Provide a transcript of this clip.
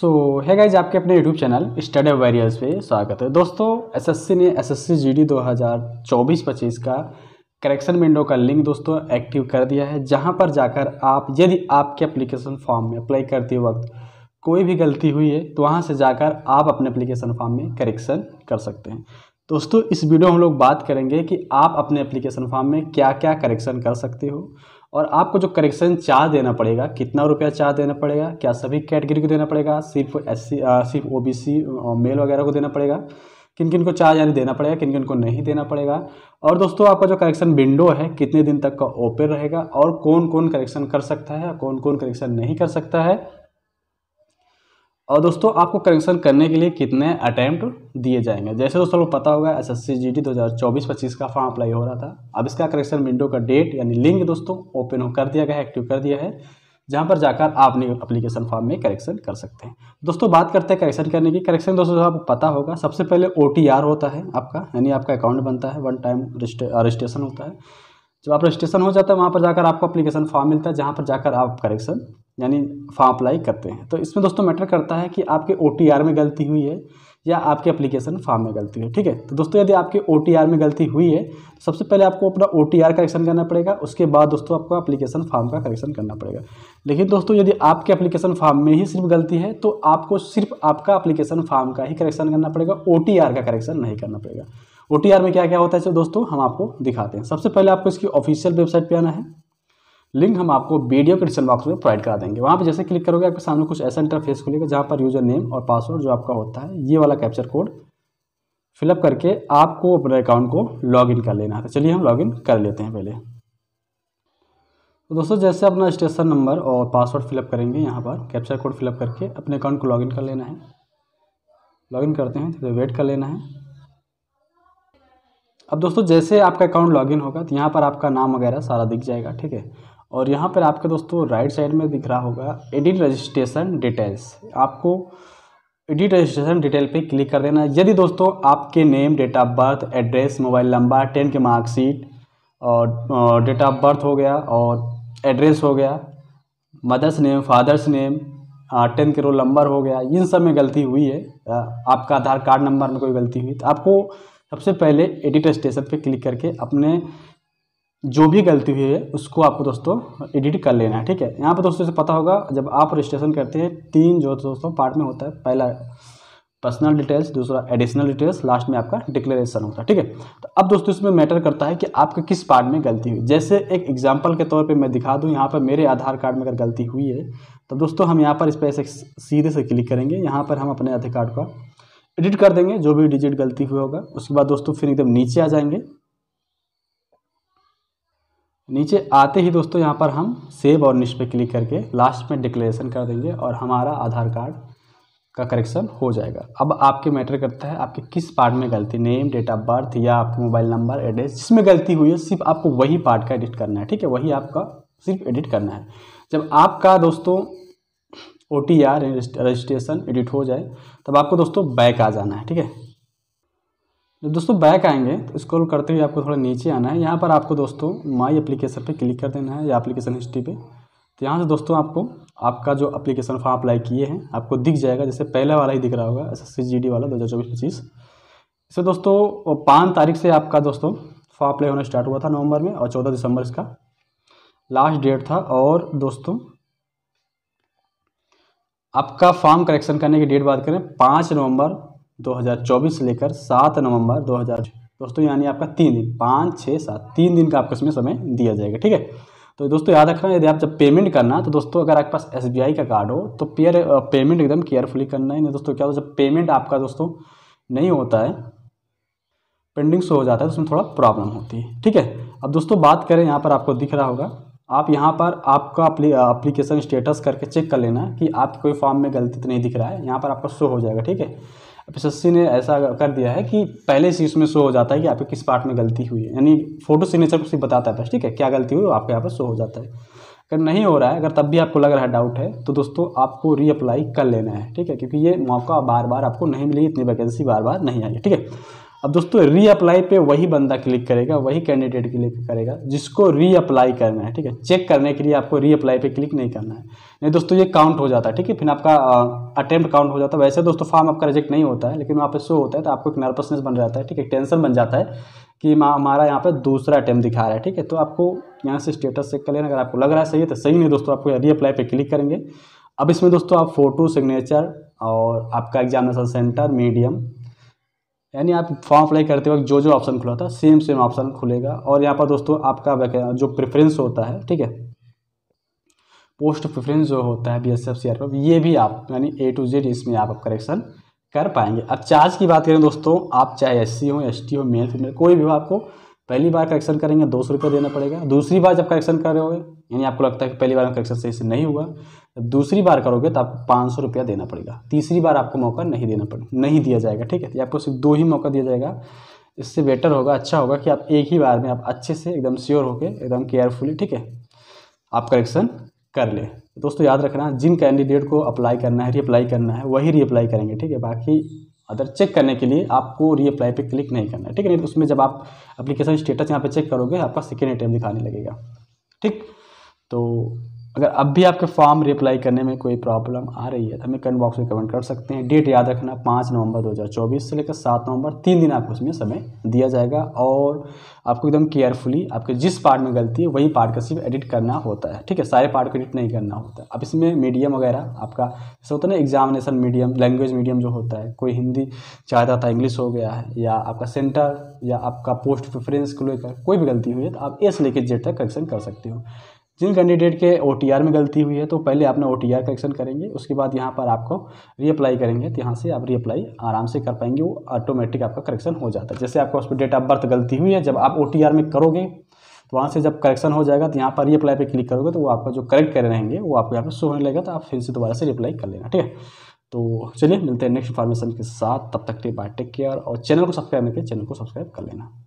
सो है गाइज आपके अपने यूट्यूब चैनल स्टडी वेरियर्स पे स्वागत है दोस्तों एसएससी ने एसएससी जीडी 2024-25 का करेक्शन विंडो का लिंक दोस्तों एक्टिव कर दिया है जहां पर जाकर आप यदि आपके एप्लीकेशन फॉर्म में अप्लाई करते वक्त कोई भी गलती हुई है तो वहां से जाकर आप अपने अप्लीकेशन फॉर्म में करेक्शन कर सकते हैं दोस्तों इस वीडियो में हम लोग बात करेंगे कि आप अपने अप्लीकेशन फॉर्म में क्या क्या करेक्शन कर सकते हो और आपको जो करेक्शन चार्ज देना पड़ेगा कितना रुपया चार्ज देना पड़ेगा क्या सभी कैटेगरी को देना पड़ेगा सिर्फ एस सी सिर्फ ओ बी सी मेल वगैरह को देना पड़ेगा किन किन को चार्ज यानी देना पड़ेगा किन किन को नहीं देना पड़ेगा और दोस्तों आपका जो करेक्शन विंडो है कितने दिन तक का ओपन रहेगा और कौन कौन करेक्शन कर सकता है कौन कौन करेक्शन नहीं कर सकता है और दोस्तों आपको करेक्शन करने के लिए कितने अटैम्प्ट दिए जाएंगे जैसे दोस्तों लोग पता होगा S S C G D दो हज़ार चौबीस पच्चीस का फॉर्म अप्लाई हो रहा था अब इसका करेक्शन विंडो का डेट यानी लिंक दोस्तों ओपन हो कर दिया गया है एक्टिव कर दिया है जहाँ पर जाकर आप अपनी अप्लीकेशन फॉर्म में करेक्शन कर सकते हैं दोस्तों बात करते हैं करेक्शन करने की करेक्शन दोस्तों आपको पता होगा सबसे पहले ओ होता है आपका यानी आपका अकाउंट बनता है वन टाइम रजिस्ट्रेशन होता है जब आप रजिस्ट्रेशन हो जाता है वहाँ पर जाकर आपको अप्लीकेशन फॉर्म मिलता है जहाँ पर जाकर आप करेक्शन यानी फॉर्म अप्लाई करते हैं तो इसमें दोस्तों मैटर करता है कि आपके ओ में गलती हुई है या आपके एप्लीकेशन फॉर्म में गलती हुई ठीक है तो दोस्तों यदि आपके ओ में गलती हुई है तो सबसे पहले आपको अपना ओ टी करेक्शन करना पड़ेगा उसके बाद दोस्तों आपको एप्लीकेशन फॉर्म का करेक्शन करना पड़ेगा लेकिन दोस्तों यदि आपके एप्लीकेशन फॉर्म में ही सिर्फ गलती है तो आपको सिर्फ आपका अप्लीकेशन फॉर्म का ही करेक्शन करना पड़ेगा ओ का करेक्शन नहीं करना पड़ेगा ओ में क्या क्या होता है दोस्तों हम आपको दिखाते हैं सबसे पहले आपको इसकी ऑफिशियल वेबसाइट पर आना है लिंक हम आपको वीडियो के डिस्क्रिप्शन बॉक्स में प्रोवाइड करा देंगे वहाँ पर जैसे क्लिक करोगे आपके सामने कुछ ऐसा इंटरफेस खुलेगा जहाँ पर यूज़र नेम और पासवर्ड जो आपका होता है ये वाला कैप्चर कोड फिलअप करके आपको अपने अकाउंट को लॉगिन कर लेना है तो चलिए हम लॉगिन कर लेते हैं पहले तो दोस्तों जैसे अपना स्टेशन नंबर और पासवर्ड फिलअप करेंगे यहाँ पर कैप्चर कोड फिलअप करके अपने अकाउंट को लॉगिन कर लेना है लॉगिन करते हैं तो वेट कर लेना है अब दोस्तों जैसे आपका अकाउंट लॉगिन होगा तो यहाँ पर आपका नाम वगैरह सारा दिख जाएगा ठीक है और यहाँ पर आपके दोस्तों राइट साइड में दिख रहा होगा एडिट रजिस्ट्रेशन डिटेल्स आपको एडिट रजिस्ट्रेशन डिटेल पे क्लिक कर देना यदि दोस्तों आपके name date of birth address mobile number ten के मार्कशीट और डेट ऑफ बर्थ हो गया और एड्रेस हो गया mother's name father's name ten के रोल नंबर हो गया इन सब में गलती हुई है आपका आधार कार्ड नंबर में कोई गलती हुई तो आपको सबसे पहले एडिट स्टेशन पे क्लिक करके अपने जो भी गलती हुई है उसको आपको दोस्तों एडिट कर लेना है ठीक है यहाँ पर दोस्तों इसे पता होगा जब आप रजिस्ट्रेशन करते हैं तीन जो दोस्तों पार्ट में होता है पहला पर्सनल डिटेल्स दूसरा एडिशनल डिटेल्स लास्ट में आपका डिक्लेरेशन होता है ठीक है तो अब दोस्तों इसमें मैटर करता है कि आपके किस पार्ट में गलती हुई जैसे एक एग्जाम्पल के तौर पर मैं दिखा दूँ यहाँ पर मेरे आधार कार्ड में अगर गलती हुई है तो दोस्तों हम यहाँ पर इस पर ऐसे सीधे से क्लिक करेंगे यहाँ पर हम अपने आधार कार्ड का एडिट कर देंगे जो भी डिजिट गलती हुई होगा उसके बाद दोस्तों फिर एकदम नीचे आ जाएंगे नीचे आते ही दोस्तों यहाँ पर हम सेव और निश पे क्लिक करके लास्ट में डिक्लेरेशन कर देंगे और हमारा आधार कार्ड का करेक्शन हो जाएगा अब आपके मैटर करता है आपके किस पार्ट में गलती नेम डेट ऑफ बर्थ या आपके मोबाइल नंबर एड्रेस जिसमें गलती हुई है सिर्फ आपको वही पार्ट का एडिट करना है ठीक है वही आपका सिर्फ एडिट करना है जब आपका दोस्तों O T R registration edit हो जाए तब आपको दोस्तों बैक आ जाना है ठीक है तो दोस्तों बैक आएंगे तो स्क्रॉल करते हुए आपको थोड़ा नीचे आना है यहाँ पर आपको दोस्तों माई एप्लीकेशन पे क्लिक कर देना है या एप्लीकेशन हिस्ट्री पे तो यहाँ से दोस्तों आपको आपका जो एप्लीकेशन फॉर्म अप्लाई किए हैं आपको दिख जाएगा जैसे पहला वाला ही दिख रहा होगा एस एस वाला दो हज़ार चौबीस इससे दोस्तों पाँच तारीख से आपका दोस्तों फॉर्म अप्लाई होना स्टार्ट हुआ था नवंबर में और चौदह दिसंबर इसका लास्ट डेट था और दोस्तों आपका फॉर्म करेक्शन करने की डेट बात करें पाँच नवंबर 2024 से लेकर 7 नवंबर 2000 दोस्तों यानी आपका तीन दिन पाँच छः सात तीन दिन का आपको इसमें समय दिया जाएगा ठीक है तो दोस्तों याद रखना यदि आप जब पेमेंट करना तो दोस्तों अगर आपके पास एस का कार्ड हो तो पेयर पेमेंट एकदम केयरफुली करना है नहीं दोस्तों क्या होता है जब पेमेंट आपका दोस्तों नहीं होता है पेंडिंग शो हो जाता है तो उसमें थोड़ा प्रॉब्लम होती है ठीक है अब दोस्तों बात करें यहाँ पर आपको दिख रहा होगा आप यहाँ पर आपका अप्लीकेशन स्टेटस करके चेक कर लेना कि आपके कोई फॉर्म में गलती तो नहीं दिख रहा है यहाँ पर आपका शो हो जाएगा ठीक है एफएसएससी तो ने ऐसा कर दिया है कि पहले से इसमें शो हो जाता है कि आपके किस पार्ट में गलती हुई है यानी फोटो सिग्नेचर को बताता है बस ठीक है क्या गलती हुई आपके यहाँ पर शो हो जाता है अगर नहीं हो रहा है अगर तब भी आपको लग रहा है डाउट है तो दोस्तों आपको रीअप्लाई कर लेना है ठीक है क्योंकि ये मौका बार बार आपको नहीं मिलेगी इतनी वैकेंसी बार बार नहीं आएगी ठीक है अब दोस्तों रीअप्लाई पे वही बंदा क्लिक करेगा वही कैंडिडेट क्लिक करेगा जिसको रीअप्लाई करना है ठीक है चेक करने के लिए आपको रीअप्लाई पे क्लिक नहीं करना है नहीं दोस्तों ये काउंट हो जाता है ठीक है फिर आपका अटैम्प्ट काउंट हो जाता है वैसे दोस्तों फॉर्म आपका रिजेक्ट नहीं होता है लेकिन वहाँ पर शो होता है तो आपको एक नर्वसनेस बन जाता है ठीक है टेंशन बन जाता है कि हमारा यहाँ पर दूसरा अटैम्प्ट दिखा रहा है ठीक है तो आपको यहाँ से स्टेटस चेक कर लेना अगर आपको लग रहा है सही है तो सही नहीं दोस्तों आपको रीअप्लाई पर क्लिक करेंगे अब इसमें दोस्तों आप फोटो सिग्नेचर और आपका एग्जामिनेशन सेंटर मीडियम यानी आप फॉर्म अप्लाई करते वक्त जो जो ऑप्शन खुला था सेम सेम ऑप्शन खुलेगा और यहाँ पर दोस्तों आपका जो प्रेफरेंस होता है ठीक है पोस्ट प्रेफरेंस जो होता है B S F C R ये भी आप यानी ए टू जेड इसमें आप करेक्शन कर पाएंगे अब चार्ज की बात करें दोस्तों आप चाहे एस सी हो एस टी हो मेल फीमेल कोई भी हो आपको पहली बार करेक्शन करेंगे दो सौ रुपये देना पड़ेगा दूसरी बार जब करेक्शन कर रहे हो यानी आपको लगता है कि पहली बार में करेक्शन सही से नहीं हुआ जब दूसरी बार करोगे तो आपको पाँच सौ रुपया देना पड़ेगा तीसरी बार आपको मौका नहीं देना पड़ेगा नहीं दिया जाएगा ठीक है तो आपको सिर्फ दो ही मौका दिया जाएगा इससे बेटर होगा अच्छा होगा कि आप एक ही बार में आप अच्छे से एकदम श्योर होकर एकदम केयरफुली ठीक है आप करेक्शन कर लें तो दोस्तों याद रखना जिन कैंडिडेट को अप्लाई करना है रीअप्लाई करना है वही रीअप्लाई करेंगे ठीक है बाकी अदर चेक करने के लिए आपको रीअप्लाई पे क्लिक नहीं करना है ठीक है नहीं तो उसमें जब आप एप्लीकेशन स्टेटस यहाँ पे चेक करोगे आपका सेकेंड अटैम्प दिखाने लगेगा ठीक तो अगर अब भी आपके फॉर्म रिप्लाई करने में कोई प्रॉब्लम आ रही है तो हमें कमेंट बॉक्स में कमेंट कर सकते हैं डेट याद रखना पाँच नवंबर 2024 से लेकर सात नवंबर तीन दिन आपको उसमें समय दिया जाएगा और आपको एकदम केयरफुली आपके जिस पार्ट में गलती है वही पार्ट का सिर्फ एडिट करना होता है ठीक है सारे पार्ट को एडिट नहीं करना होता है अब इसमें मीडियम वगैरह आपका जैसे होता है ना एग्जामिनेशन मीडियम लैंग्वेज मीडियम जो होता है कोई हिंदी चाहता था इंग्लिश हो गया है या आपका सेंटर या आपका पोस्ट प्रेफरेंस को लेकर कोई भी गलती हुई है तो आप एस लेके जेड तक करेक्शन कर सकते हो जिन कैंडिडेट के ओ में गलती हुई है तो पहले आपने ओ टी करेक्शन करेंगे उसके बाद यहाँ पर आपको रीअप्लाई करेंगे तो यहाँ से आप रीअप्लाई आराम से कर पाएंगे वो ऑटोमेटिक आपका करेक्शन हो जाता है जैसे आपका उस पर डेट ऑफ बर्थ गलती हुई है जब आप ओ में करोगे तो वहाँ से जब करेक्शन हो जाएगा तो यहाँ पर रीअप्लाई पर क्लिक करोगे तो वो आपका जो करेक्ट कर रहेंगे वो आपको यहाँ पर शो होने लगेगा तो आप फिर से दोबारा से रिप्लाई कर लेना ठीक है तो चलिए मिलते हैं नेक्स्ट इन्फॉर्मेशन के साथ तब तक के बाय टेक केयर और चैनल को सब्सक्राइब करके चैनल को सब्सक्राइब कर लेना